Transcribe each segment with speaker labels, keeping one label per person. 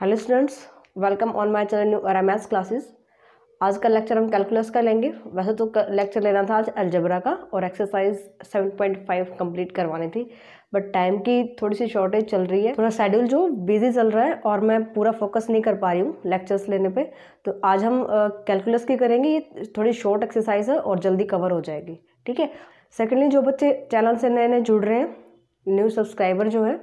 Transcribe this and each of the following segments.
Speaker 1: Hello students welcome on my channel new R M classes आज का lecture हम calculus का लेंगे वैसे तो लेक्चर लेना था आज अलजबरा का और एक्सरसाइज 7.5 कंप्लीट करवानी थी बट टाइम की थोड़ी सी शॉर्टेज चल रही है थोड़ा शेड्यूल जो बिजी चल रहा है और मैं पूरा फोकस नहीं कर पा रही हूँ लेक्चर्स लेने पर तो आज हम कैलकुलस की करेंगे ये थोड़ी शॉर्ट एक्सरसाइज है और जल्दी कवर हो जाएगी ठीक है सेकेंडली जो बच्चे चैनल से नए नए जुड़ रहे हैं न्यू सब्सक्राइबर जो हैं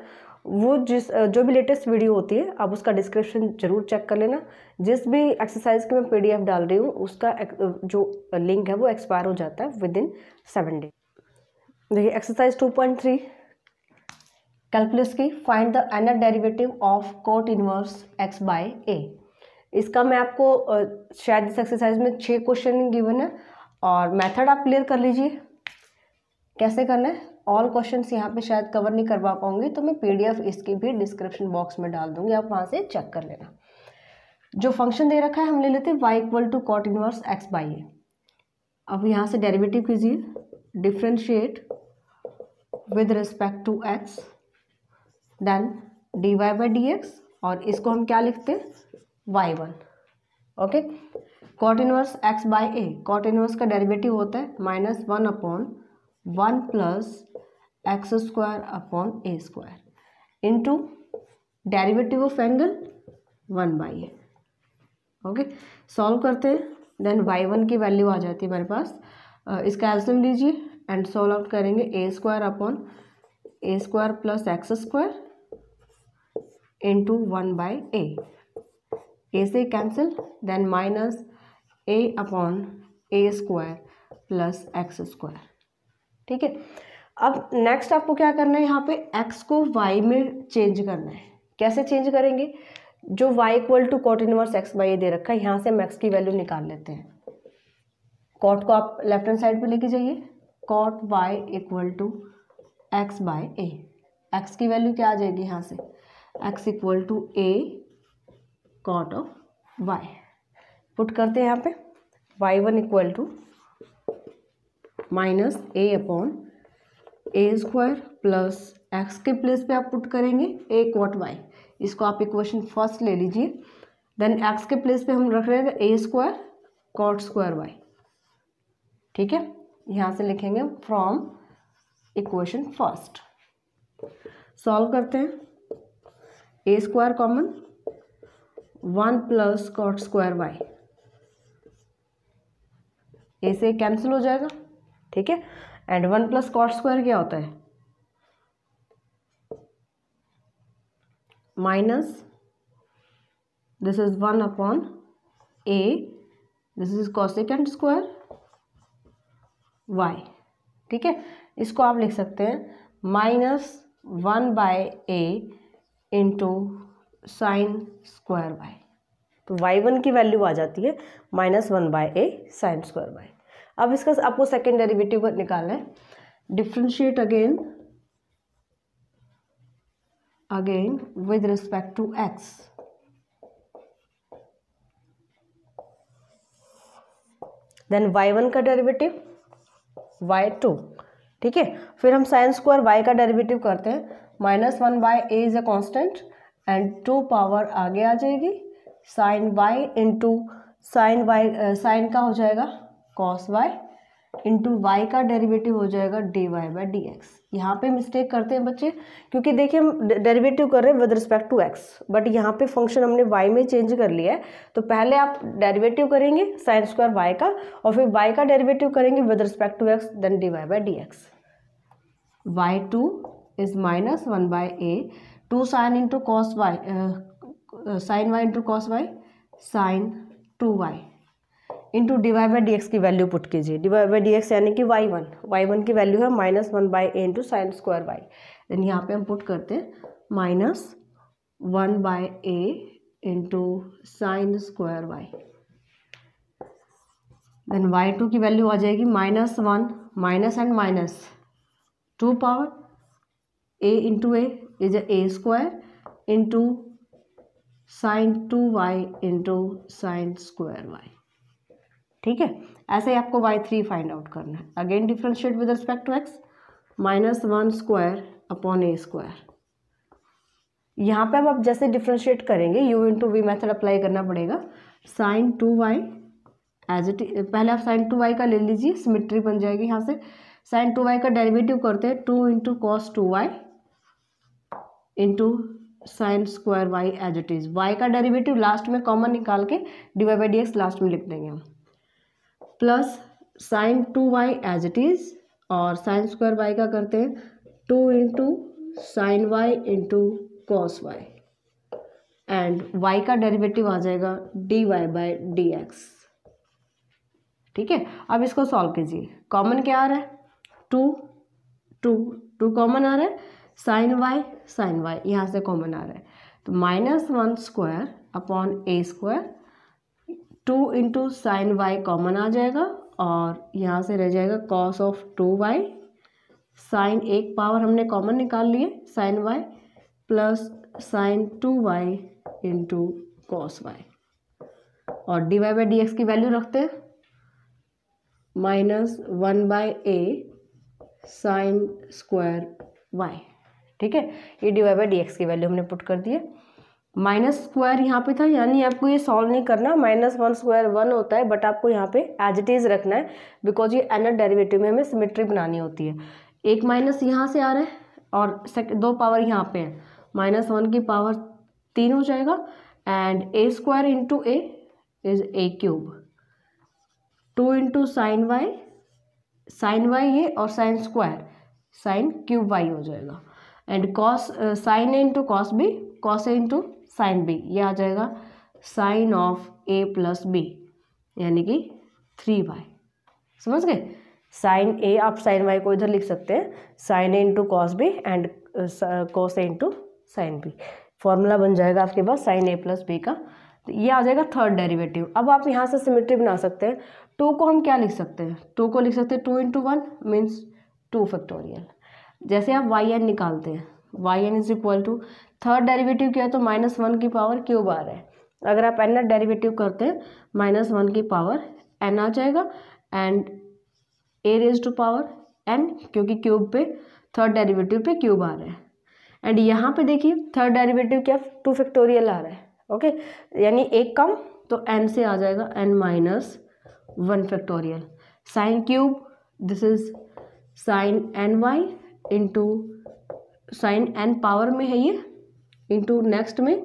Speaker 1: वो जिस जो भी लेटेस्ट वीडियो होती है आप उसका डिस्क्रिप्शन ज़रूर चेक कर लेना जिस भी एक्सरसाइज की मैं पीडीएफ डाल रही हूँ उसका जो लिंक है वो एक्सपायर हो जाता है विद इन सेवन डे देखिए exercise two point three calculus की find the nth derivative of cot inverse x by a इसका मैं आपको शायद इस एक्सरसाइज में छः क्वेश्चन गिवन है और मैथड आप क्लियर कर लीजिए कैसे करना है ऑल क्वेश्चंस यहाँ पे शायद कवर नहीं करवा पाऊंगी तो मैं पीडीएफ इसके भी डिस्क्रिप्शन बॉक्स में डाल दूंगी आप वहाँ से चेक कर लेना जो फंक्शन दे रखा है हम ले लेते हैं y equal to cot inverse x by a अब यहाँ से डेरिवेटिव कीजिए differentiate with respect to x then d y by d x और इसको हम क्या लिखते हैं y one okay cot inverse x by a cot inverse का डेरिवेटिव होता है minus one upon one plus x square upon a square into derivative of angle one by a okay solve करते हैं देन वाई वन की value आ जाती है मेरे पास इसका एल्सियम लीजिए एंड सॉल्व आउट करेंगे a square upon a square plus x square into one by a a से cancel then minus a upon a square plus x square ठीक है अब नेक्स्ट आपको क्या करना है यहाँ पे एक्स को वाई में चेंज करना है कैसे चेंज करेंगे जो y equal to cot inverse x by दे रखा है यहाँ से हम एक्स की वैल्यू निकाल लेते हैं कॉट को आप लेफ्ट हैंड साइड पे लेके जाइए cot y equal to x by a x की वैल्यू क्या आ जाएगी यहाँ से x equal to a cot of y put करते हैं यहाँ पे y one equal to minus a upon a square plus x के प्लेस पे आप पुट करेंगे ए कॉट वाई इसको आप इक्वेशन फर्स्ट ले लीजिए देन एक्स के प्लेस पे हम रख रहे हैं a square cot square y ठीक है यहाँ से लिखेंगे फ्रॉम इक्वेशन फर्स्ट सॉल्व करते हैं a square common one plus cot square y a से कैंसिल हो जाएगा ठीक है and one plus cot square क्या होता है minus this is one upon a this is cosecant square y ठीक है इसको आप लिख सकते हैं minus one by a into sine square y तो वाई वन की वैल्यू आ जाती है minus one by a sine square y अब इसका आपको सेकेंड डेरिवेटिव निकालना है differentiate again again with respect to x then y one का डेरिवेटिव वाई टू ठीक है फिर हम साइन स्क्वायर वाई का डेरिवेटिव करते हैं minus one by a is a constant and two power आगे आ जाएगी sine y into sine y sine का हो जाएगा कॉस वाई इंटू वाई का डेरिवेटिव हो जाएगा d y by d x यहाँ पे मिस्टेक करते हैं बच्चे क्योंकि देखिए हम डेरिवेटिव कर रहे हैं with respect to x but यहाँ पे फंक्शन हमने वाई में चेंज कर लिया है तो पहले आप डेरिवेटिव करेंगे साइन स्क्वायर वाई का और फिर वाई का डेरिवेटिव करेंगे with respect to x then d y by d x y two is minus one by a two sine into cos y sine y into cos y sine two y into d y by d x की value put कीजिए d y by d x यानी कि y one y one की value है minus one by a into sine square y then यहाँ पे हम put करते हैं minus one by a into sine square y then y two की वैल्यू आ जाएगी minus one minus and minus two power a into a is a square into sine two y into sine square y ठीक है ऐसे ही आपको Y three find out करना है again differentiate with respect to x minus one square upon a square यहाँ पे अब आप जैसे डिफ्रेंशिएट करेंगे u into v method apply करना पड़ेगा sine two y as it पहले आप साइन टू वाई का ले लीजिए सिमिट्री बन जाएगी यहाँ से साइन टू वाई का डेरिवेटिव करते हैं two into cos two y into sine square y as it is y का डेरिवेटिव लास्ट में कॉमन निकाल के d by d x last में लिख देंगे हम plus sine two y as it is और साइन स्क्वायर वाई का करते हैं two into sine y into cos y and y का डेरिवेटिव आ जाएगा d y by d x ठीक है अब इसको सॉल्व कीजिए कॉमन क्या आ रहा है टू टू टू कॉमन आ रहा है साइन वाई साइन वाई यहाँ से कॉमन आ रहा है तो minus one square upon a square two into sine y common आ जाएगा और यहाँ से रह जाएगा cos of two y sine एक पावर हमने कॉमन निकाल लिए sine y plus sine two y into cos y और d y by d x की वैल्यू रखते हैं minus one by a sine square y ठीक है ये d y by d x की वैल्यू हमने पुट कर दिया माइनस स्क्वायर यहाँ पे था यानी आपको ये सॉल्व नहीं करना माइनस वन स्क्वायर वन होता है बट आपको यहाँ पे एज इट इज़ रखना है बिकॉज ये एनर डेरिवेटिव में हमें सिमेट्री बनानी होती है एक माइनस यहाँ से आ रहा है और सेक दो पावर यहाँ पे है माइनस वन की पावर तीन हो जाएगा and a square into a is a cube two into sine y sine y ये और sine square sine cube y हो जाएगा and cos sine a into cos b cos a into sine b ये आ जाएगा sine of a plus b यानी कि three Y समझ गए साइन ए आप साइन वाई को इधर लिख सकते हैं sine a into cos b and cos a into sine b formula बन जाएगा आपके पास साइन ए प्लस बी का तो ये आ जाएगा थर्ड डेरिवेटिव अब आप यहाँ से सिमेट्री बना सकते हैं टू को हम क्या लिख सकते हैं टू को लिख सकते हैं two into one means two factorial जैसे आप वाई एन निकालते हैं y n is equal to third derivative किया तो माइनस वन की पावर क्यूब आ रहा है अगर आप एन डेरिवेटिव करते हैं माइनस वन की पावर एन आ जाएगा and a raise to power n क्योंकि क्यूब पे थर्ड डेरिवेटिव पे क्यूब आ रहा है एंड यहाँ पे देखिए थर्ड डेरिवेटिव क्या टू फैक्टोरियल आ रहा है ओके यानी एक कम तो एन से आ जाएगा n minus one factorial sine cube this is sine n y into sine n power में है ये इंटू नेक्स्ट में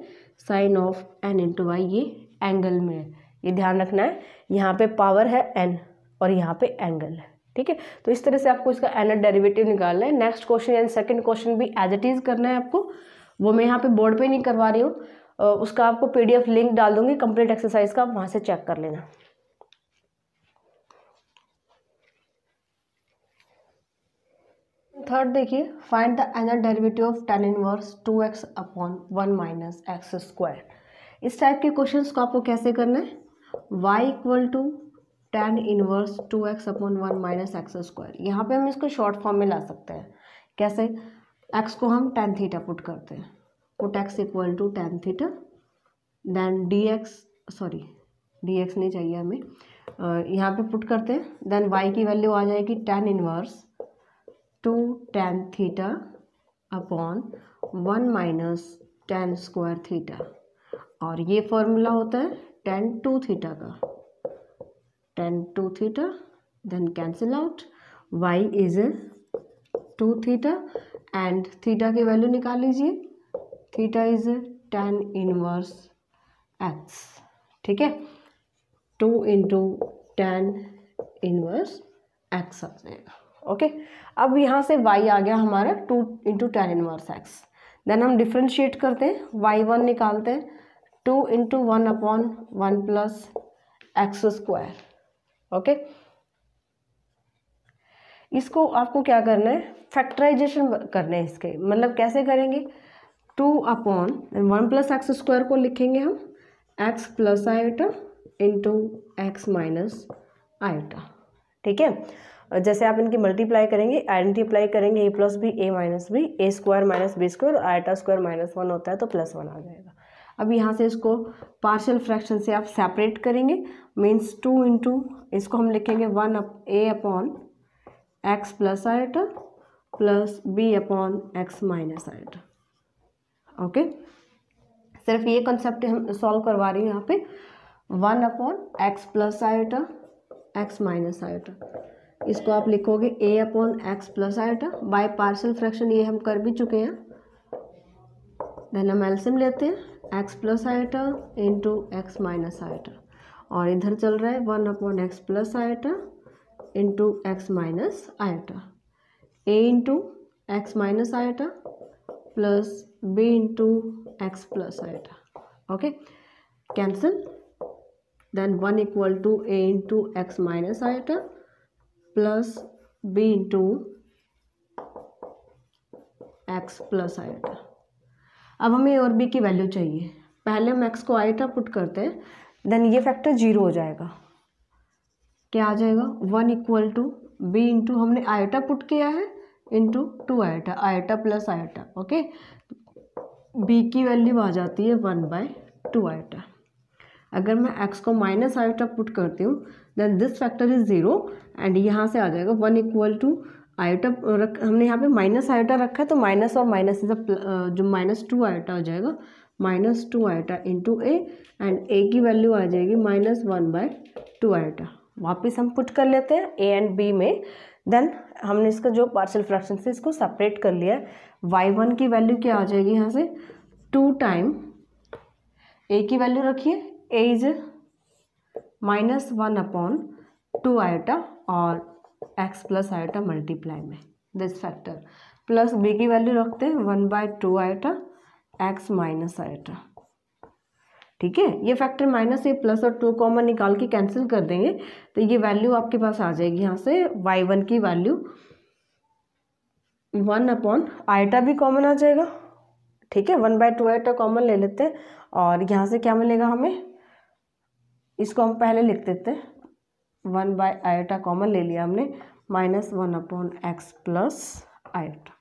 Speaker 1: sine of n into y ये एंगल में है ये ध्यान रखना है यहाँ पे पावर है एन और यहाँ पे एंगल है ठीक है तो इस तरह से आपको इसका एन डेरिवेटिव निकालना है next question and second question भी एज इट इज़ करना है आपको वो मैं यहाँ पे बोर्ड पे नहीं करवा रही हूँ उसका आपको पीडीएफ लिंक डाल दूँगी कंप्लीट एक्सरसाइज का आप वहाँ से चेक कर लेना थर्ड देखिए find the nth derivative of tan inverse two x upon one minus x square इस टाइप के क्वेश्चन को आपको कैसे करना है y equal to tan inverse two x upon one minus x square यहाँ पर हम इसको शॉर्ट फॉर्म में ला सकते हैं कैसे एक्स को हम टेन थीटा पुट करते हैं put x equal to tan theta then d x sorry d x नहीं चाहिए हमें यहाँ पे पुट करते हैं देन वाई की वैल्यू आ जाएगी tan inverse two tan theta upon one minus tan square theta और ये फॉर्मूला होता है टेन टू थीटा का tan two theta then cancel out y is two theta and theta की वैल्यू निकाल लीजिए theta is tan inverse x ठीक है two into tan inverse x आ जाएगा ओके अब यहाँ से y आ गया हमारा two into tan inverse x then हम डिफ्रेंशिएट करते हैं वाई वन निकालते हैं two into one upon one plus x square okay इसको आपको क्या करना है फैक्टराइजेशन करना है इसके मतलब कैसे करेंगे two upon one plus x square को लिखेंगे हम x plus iota into x minus iota ठीक है जैसे आप इनकी मल्टीप्लाई करेंगे अप्लाई करेंगे a plus b a minus b a square minus b square और आइटा स्क्वायर माइनस वन होता है तो प्लस वन आ जाएगा अब यहाँ से इसको पार्शियल फ्रैक्शन से आप सेपरेट करेंगे मीन्स टू इंटू इसको हम लिखेंगे one up a upon x plus iota plus b upon x minus iota okay सिर्फ ये कंसेप्ट हम सॉल्व करवा रही हूँ यहाँ पे one upon x plus iota x minus iota इसको आप लिखोगे a upon x plus iota by partial fraction ये हम कर भी चुके हैं देन हम एल्सियम लेते हैं x plus iota into x minus iota और इधर चल रहा है one upon x plus iota into x minus iota a into x minus iota plus b into x plus iota okay cancel then one equal to a into x minus iota plus b into x plus iota अब हमें ए और B की value चाहिए पहले हम x को आई आटा put करते हैं देन ये फैक्टर जीरो हो जाएगा क्या आ जाएगा one equal to b into हमने आयोटा पुट किया है into two iota iota plus iota okay b की वैल्यू आ जाती है वन बाय टू आयोटा अगर मैं एक्स को माइनस आई पुट करती हूँ then this factor is zero and यहाँ से आ जाएगा वन इक्वल टू आयोटा रख हमने यहाँ पे माइनस आयोटा रखा है तो माइनस और माइनस इज जो माइनस टू आयोटा हो जाएगा minus two iota into a and a की वैल्यू आ जाएगी minus one by two iota वापस हम पुट कर लेते हैं ए एंड बी में देन हमने इसका जो पार्सल फ्रैक्शन से इसको सेपरेट कर लिया है वाई वन की वैल्यू क्या आ जाएगी यहाँ से टू टाइम ए की वैल्यू रखिए a is minus one upon two iota और एक्स प्लस आयोटा मल्टीप्लाई में दिस फैक्टर प्लस बी की वैल्यू रखते हैं one by two iota x minus iota ठीक है ये फैक्टर माइनस ये प्लस और टू कॉमन निकाल के कैंसिल कर देंगे तो ये वैल्यू आपके पास आ जाएगी यहाँ से वाई वन की वैल्यू वन अपॉन आइटा भी कॉमन आ जाएगा ठीक है one by two iota common ले लेते हैं और यहाँ से क्या मिलेगा हमें इसको हम पहले लिख देते वन बाय आयोटा कॉमन ले लिया हमने minus one upon x plus iota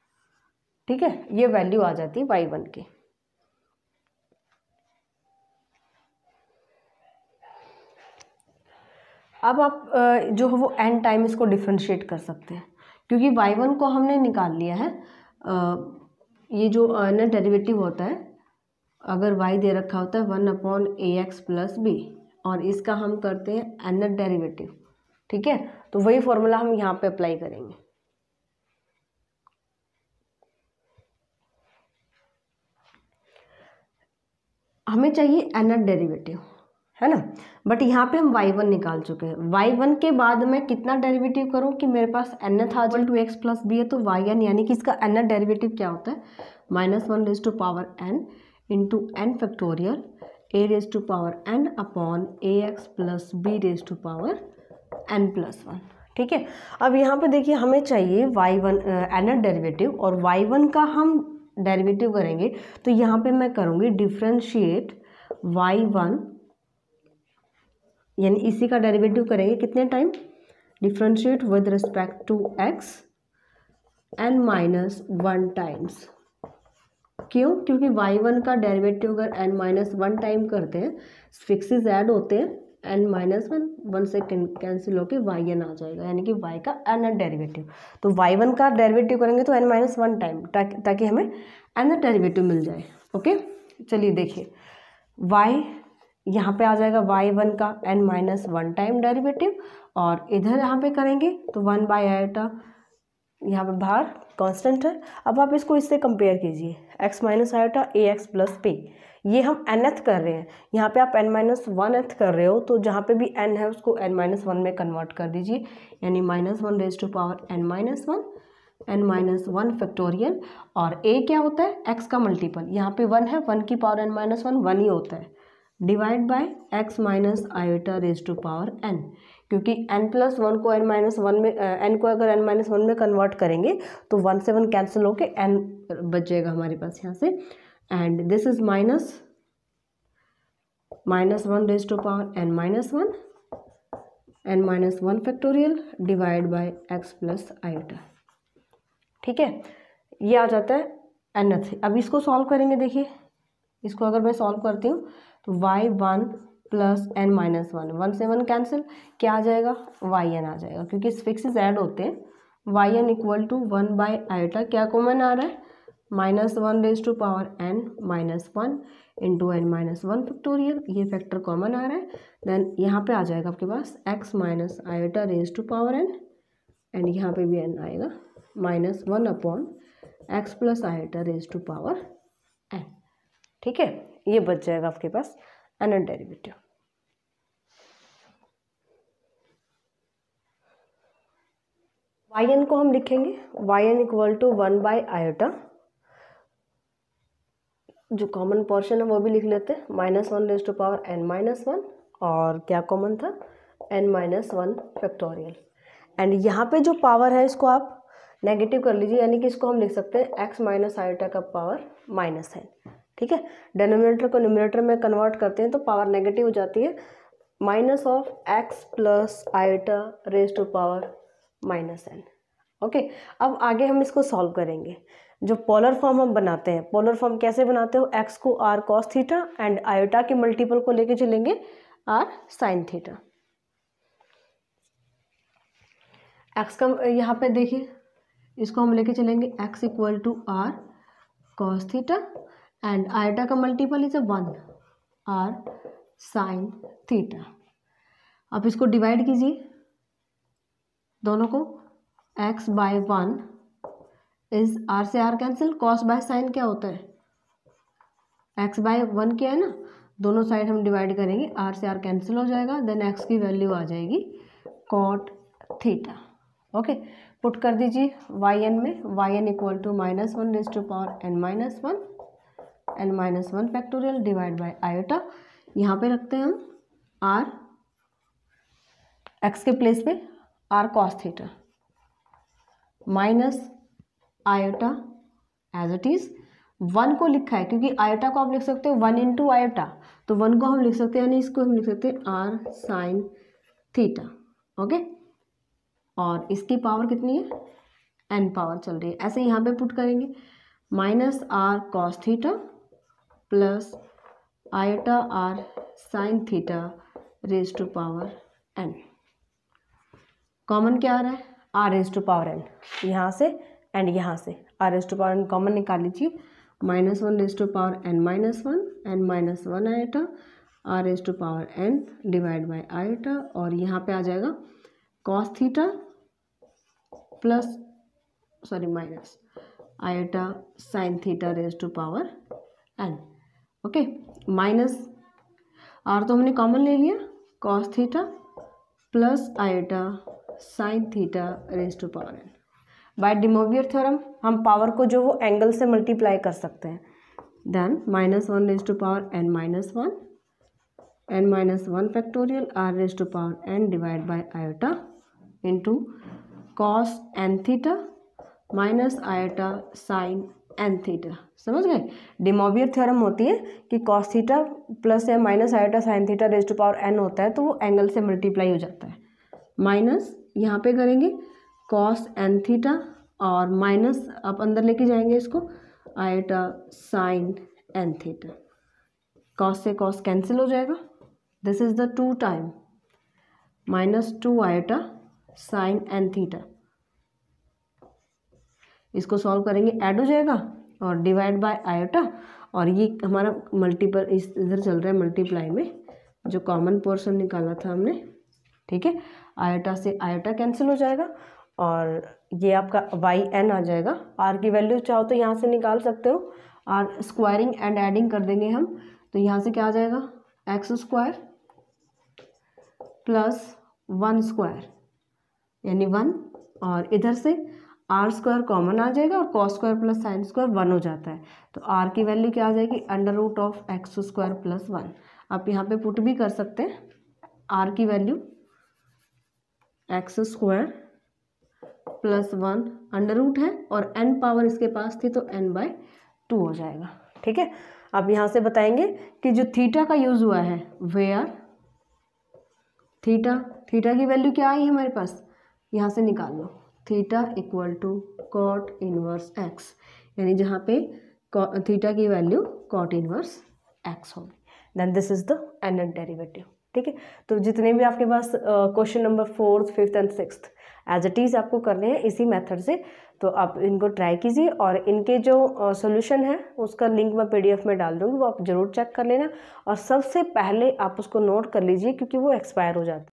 Speaker 1: ठीक है ये वैल्यू आ जाती है वाई वन की अब आप जो है वो एन टाइम इसको डिफ्रेंशिएट कर सकते हैं क्योंकि वाई वन को हमने निकाल लिया है ये जो ना डेरिवेटिव होता है अगर वाई दे रखा होता है one upon a x plus b और इसका हम करते हैं एनर डेरिवेटिव ठीक है तो वही फॉर्मूला हम यहाँ पे अप्लाई करेंगे हमें चाहिए एनर डेरिवेटिव है ना बट यहाँ पे हम वाई वन निकाल चुके हैं वाई वन के बाद मैं कितना डेरिवेटिव करूँ कि मेरे पास एन एथ आज टू एक्स प्लस बी है तो वाई एन यानी कि इसका एन डेरिवेटिव क्या होता है minus one raise to power n into n factorial a raise to power n upon a x plus b raise to power n plus one ठीक है अब यहाँ पे देखिए हमें चाहिए वाई वन एड डेरिवेटिव और वाई वन का हम डेरिवेटिव करेंगे तो यहाँ पे मैं करूँगी डिफ्रेंशिएट वाई वन यानी इसी का डेरिवेटिव करेंगे कितने time differentiate with respect to x n minus one times क्यों क्योंकि वाई वन का डेरिवेटिव अगर एन माइनस वन टाइम करते हैं फिक्सिस ऐड होते हैं एन माइनस वन वन से कैंसिल होकर वाई एन आ जाएगा यानी कि वाई का एन डेरिवेटिव तो वाई वन का डेरिवेटिव करेंगे तो एन माइनस वन टाइम ताकि हमें एन डेरिवेटिव मिल जाए ओके चलिए देखिए वाई यहाँ पे आ जाएगा वाई वन का n minus one time derivative और इधर यहाँ पे करेंगे तो वन बाई आयोटा यहाँ पे बाहर कांस्टेंट है अब आप इसको इससे कंपेयर कीजिए x minus iota a x plus पे ये हम एन एथ कर रहे हैं यहाँ पे आप एन माइनस वन एथ कर रहे हो तो जहाँ पे भी एन है उसको एन माइनस वन में कन्वर्ट कर दीजिए यानी minus one raise to power n minus one n minus one factorial और ए क्या होता है एक्स का मल्टीपल यहाँ पे वन है वन की power n minus one one ही होता है divide by x minus iota raise to power n क्योंकि एन प्लस वन को एन माइनस वन में एन को अगर एन माइनस वन में कन्वर्ट करेंगे तो वन से वन कैंसिल होकर एन बच जाएगा हमारे पास यहाँ से and this is minus minus one raise to power n minus one n minus one factorial divide by x plus iota ठीक है ये आ जाता है एन अब इसको सॉल्व करेंगे देखिए इसको अगर मैं सॉल्व करती हूँ तो y one plus n minus one one से वन कैंसिल क्या आ जाएगा वाई एन आ जाएगा क्योंकि फिक्सेस ऐड होते हैं y n equal to one by iota क्या कॉमन आ रहा है minus one raise to power n minus one into n minus one factorial ये फैक्टर कॉमन आ रहा है देन यहाँ पे आ जाएगा आपके पास x minus iota raise to power n and यहाँ पे भी एन आएगा minus one upon x plus iota raise to power n ठीक है ये बच जाएगा आपके पास and डेरिवेटिव derivative. को हम लिखेंगे y equal to one by iota जो कॉमन पोर्शन है वो भी लिख लेते हैं minus one raise to power n minus one और क्या कॉमन था n minus one factorial and यहाँ पे जो पावर है इसको आप नेगेटिव कर लीजिए यानी कि इसको हम लिख सकते हैं एक्स माइनस आयोटा का पावर माइनस है ठीक है डेनोमिनेटर को न्यूमिनेटर में कन्वर्ट करते हैं तो पावर नेगेटिव हो जाती है minus of x plus iota raise to power minus n okay अब आगे हम इसको सॉल्व करेंगे जो पोलर फॉर्म हम बनाते हैं पोलर फॉर्म कैसे बनाते हो एक्स को r cos theta and iota के मल्टीपल को लेके चलेंगे आर साइन थीटा एक्स का यहाँ पे देखिए इसको हम लेके चलेंगे x equal to r cos theta and iota का multiple is a one r sine theta आप इसको डिवाइड कीजिए दोनों को x by one is r से r cancel cos by sine क्या होता है एक्स बाय वन क्या है ना दोनों साइड हम डिवाइड करेंगे आर से आर कैंसिल हो जाएगा देन एक्स की वैल्यू आ जाएगी कॉट थीटा ओके पुट कर दीजिए वाई एन में y n equal to minus one raise to power n minus one n minus one factorial divide by iota यहाँ पे रखते हैं हम आर एक्स के प्लेस पे r cos theta minus iota as it is one को लिखा है क्योंकि आयोटा को आप लिख सकते हो वन इंटू आयोटा तो वन को हम लिख सकते हैं यानी इसको हम लिख सकते हैं आर साइन थीटा ओके और इसकी पावर कितनी है एन पावर चल रही है ऐसे यहाँ पे पुट करेंगे minus r cos theta plus iota r sine theta raise to power n common क्या आ रहा है r raise to power n यहाँ से एंड यहाँ से r raise to power n common निकाल लीजिए minus one raise to power n minus one n minus one iota r raise to power n divide by iota और यहाँ पे आ जाएगा cos theta plus sorry minus eta sine theta raise to power n okay minus r तो हमने common ले लिया cos theta plus iota sine theta raise to power n by De Moivre theorem हम पावर को जो वो एंगल से multiply कर सकते हैं then minus one raise to power n minus one n minus one factorial r raise to power n divide by iota into cos n theta minus iota sine n theta समझ गए De Moivre theorem होती है कि cos theta plus या minus iota sine theta raise to power n होता है तो वो एंगल से मल्टीप्लाई हो जाता है माइनस यहाँ पे करेंगे कॉस एन थीटा और माइनस आप अंदर लेके जाएंगे इसको iota sine n theta cos से कॉस कैंसिल हो जाएगा this is the two time minus two iota sine n theta इसको सॉल्व करेंगे ऐड हो जाएगा और डिवाइड बाय आयोटा और ये हमारा मल्टीपल इस इधर चल रहा है मल्टीप्लाई में जो कॉमन पोर्शन निकाला था हमने ठीक है आयोटा से आयोटा कैंसिल हो जाएगा और ये आपका वाई एन आ जाएगा आर की वैल्यू चाहो तो यहाँ से निकाल सकते हो आर स्क्वायरिंग एंड एडिंग कर देंगे हम तो यहाँ से क्या आ जाएगा x square plus one square यानी वन और इधर से आर स्क्वायर कॉमन आ जाएगा और cos square plus sine square one हो जाता है तो आर की वैल्यू क्या आ जाएगी under root of x square plus one आप यहाँ पे पुट भी कर सकते हैं आर की value x square plus one under root है और एन पावर इसके पास थी तो एन बाय टू हो जाएगा ठीक है आप यहाँ से बताएंगे कि जो थीटा का यूज़ हुआ है वे आर थीटा थीटा की वैल्यू क्या आई हमारे पास यहाँ से निकाल लो theta equal to cot inverse x यानी जहाँ पे थीटा की वैल्यू कॉट इनवर्स एक्स होगी then this is the n derivative ठीक है तो जितने भी आपके पास question number fourth fifth and six as it is आपको करने हैं इसी मेथड से तो आप इनको ट्राई कीजिए और इनके जो सोल्यूशन है उसका लिंक मैं पीडीएफ में डाल दूँगी वो आप ज़रूर चेक कर लेना और सबसे पहले आप उसको नोट कर लीजिए क्योंकि वो एक्सपायर हो जाता है